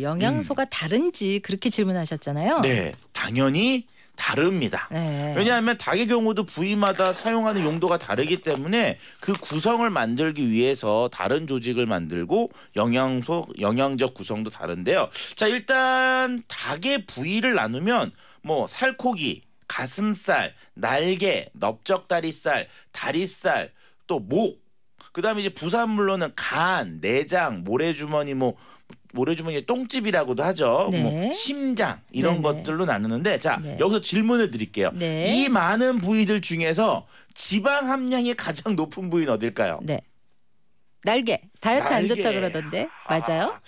영양소가 음. 다른지 그렇게 질문하셨잖아요. 네, 당연히 다릅니다. 네. 왜냐하면 닭의 경우도 부위마다 사용하는 용도가 다르기 때문에 그 구성을 만들기 위해서 다른 조직을 만들고 영양소, 영양적 구성도 다른데요. 자, 일단 닭의 부위를 나누면 뭐 살코기, 가슴살, 날개, 넓적다리살, 다리살, 또 목, 그다음에 이제 부산물로는 간, 내장, 모래주머니 뭐 모래주머니 똥집이라고도 하죠. 네. 뭐 심장 이런 네네. 네. 것들로 나누는데 자 네. 여기서 질문을 드릴게요. 네. 이 많은 부위들 중에서 지방 함량이 가장 높은 부위는 어딜까요? 네. 날개 다이어트 안 날개. 좋다 그러던데 맞아요? 아,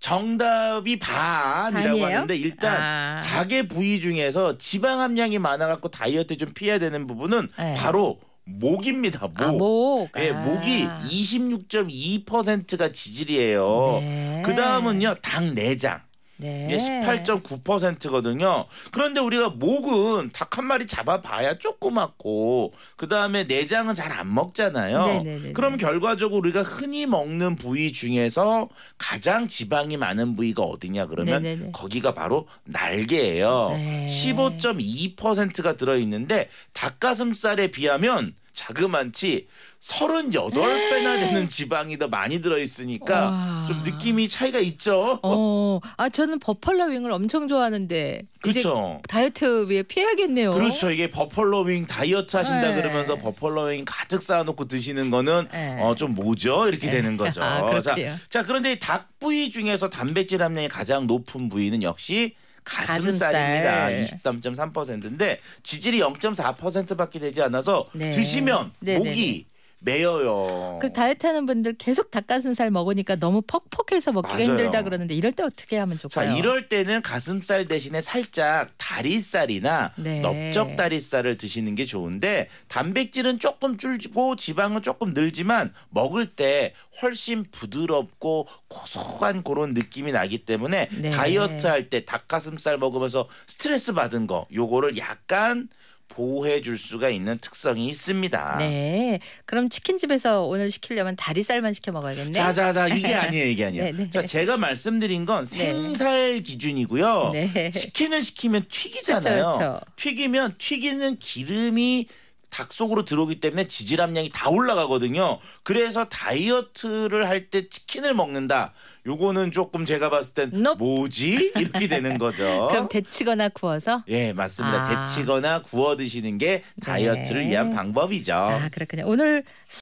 정답이 반이라고 하는데 일단 아. 닭의 부위 중에서 지방 함량이 많아갖고 다이어트 좀 피해야 되는 부분은 네. 바로 목입니다. 목. 아, 목. 예, 아. 목이 26.2%가 지질이에요. 네. 그 다음은요, 당 내장. 네. 이게 18.9%거든요. 그런데 우리가 목은 닭 한 마리 잡아봐야 조그맣고 그 다음에 내장은 잘 안 먹잖아요. 네네네네. 네, 네, 네. 그럼 결과적으로 우리가 흔히 먹는 부위 중에서 가장 지방이 많은 부위가 어디냐 그러면 네네네. 거기가 바로 날개예요. 네. 15.2%가 들어 있는데 닭가슴살에 비하면 자그만치 38배나 되는 지방이 더 많이 들어있으니까 와. 좀 느낌이 차이가 있죠. 어, 아 저는 버펄로 윙을 엄청 좋아하는데 그렇죠. 다이어트 위해 피해야겠네요. 그렇죠. 이게 버펄로윙 다이어트 하신다 네. 그러면서 버펄로윙 가득 쌓아놓고 드시는 거는 네. 어, 좀 뭐죠? 이렇게 네. 되는 거죠. 아, 자, 자, 그런데 닭 부위 중에서 단백질 함량이 가장 높은 부위는 역시 가슴살입니다. 가슴살. 23.3%인데 지질이 0.4%밖에 되지 않아서 네. 드시면 네. 네 목이 네. 매여요. 그리고 다이어트 하는 분들 계속 닭가슴살 먹으니까 너무 퍽퍽해서 먹기가 맞아요. 힘들다 그러는데 이럴 때 어떻게 하면 좋을까요? 자, 이럴 때는 가슴살 대신에 살짝 다리살이나 네. 넓적다리살을 드시는 게 좋은데 단백질은 조금 줄고 지방은 조금 늘지만 먹을 때 훨씬 부드럽고 고소한 그런 느낌이 나기 때문에 네. 다이어트 할 때 닭가슴살 먹으면서 스트레스 받은 거 요거를 약간 보호해 줄 수가 있는 특성이 있습니다. 네. 그럼 치킨집에서 오늘 시키려면 다리살만 시켜 먹어야겠네. 자자자 이게 아니에요 이게 아니에요. 네, 네. 자 제가 말씀드린 건 네. 생살 기준이고요. 네. 치킨을 시키면 튀기잖아요. 그쵸, 그쵸. 튀기면 튀기는 기름이 닭 속으로 들어오기 때문에 지질함량이 다 올라가거든요. 그래서 다이어트를 할 때 치킨을 먹는다. 요거는 조금 제가 봤을 땐 Nope. 뭐지 이렇게 되는 거죠. 그럼 데치거나 구워서? 예, 맞습니다. 아. 데치거나 구워 드시는 게 다이어트를 네. 위한 방법이죠. 아, 그렇군요. 오늘